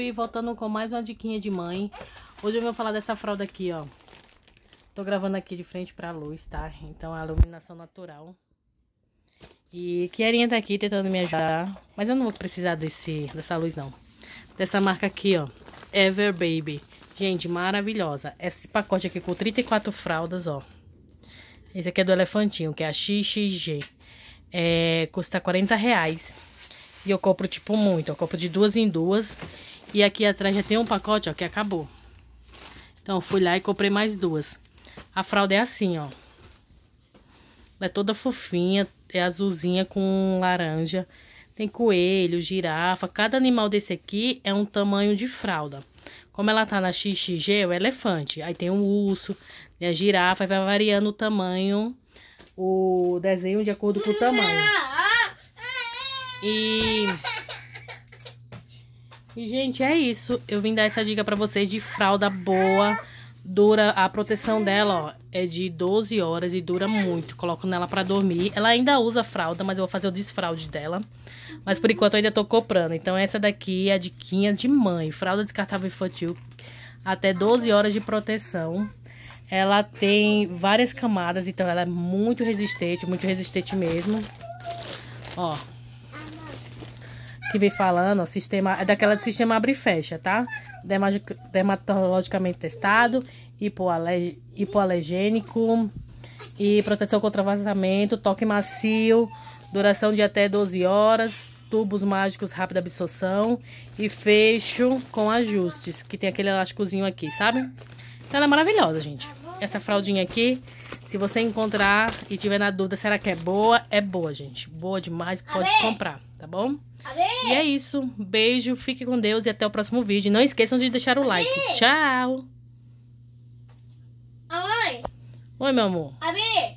E voltando com mais uma diquinha de mãe. Hoje eu vou falar dessa fralda aqui, ó. Tô gravando aqui de frente pra luz, tá? Então a iluminação natural. E Kierinha tá aqui tentando me ajudar. Mas eu não vou precisar desse, dessa luz, não. Dessa marca aqui, ó. Ever Baby. Gente, maravilhosa. Esse pacote aqui com 34 fraldas, ó. Esse aqui é do elefantinho, que é a XXG. É, custa 40 reais. E eu compro, tipo, muito. Eu compro de duas em duas. E aqui atrás já tem um pacote, ó, que acabou. Então, fui lá e comprei mais duas. A fralda é assim, ó. Ela é toda fofinha, é azulzinha com laranja. Tem coelho, girafa. Cada animal desse aqui é um tamanho de fralda. Como ela tá na XXG, é o elefante. Aí tem um urso, tem a girafa. Vai variando o tamanho, o desenho de acordo com o tamanho. E... E, gente, é isso. Eu vim dar essa dica pra vocês de fralda boa. Dura, a proteção dela, ó, é de 12 horas e dura muito. Coloco nela pra dormir. Ela ainda usa fralda, mas eu vou fazer o desfraude dela. Mas por enquanto eu ainda tô comprando. Então essa daqui é a diquinha de mãe. Fralda descartável infantil. Até 12 horas de proteção. Ela tem várias camadas, então ela é muito resistente, muito resistente mesmo. Ó, que vem falando, sistema, é daquela de sistema abre e fecha, tá? Dermatologicamente testado, hipoaler, hipoalergênico e proteção contra vazamento, toque macio, duração de até 12 horas, tubos mágicos rápida absorção e fecho com ajustes, que tem aquele elásticozinho aqui, sabe? Então ela é maravilhosa, gente. Essa fraldinha aqui, se você encontrar e tiver na dúvida será que é boa, é boa, gente. Boa demais, pode comprar tá bom? E é isso. Beijo, fique com Deus e até o próximo vídeo. Não esqueçam de deixar o like. Tchau! Mãe! Oi, meu amor. Oi,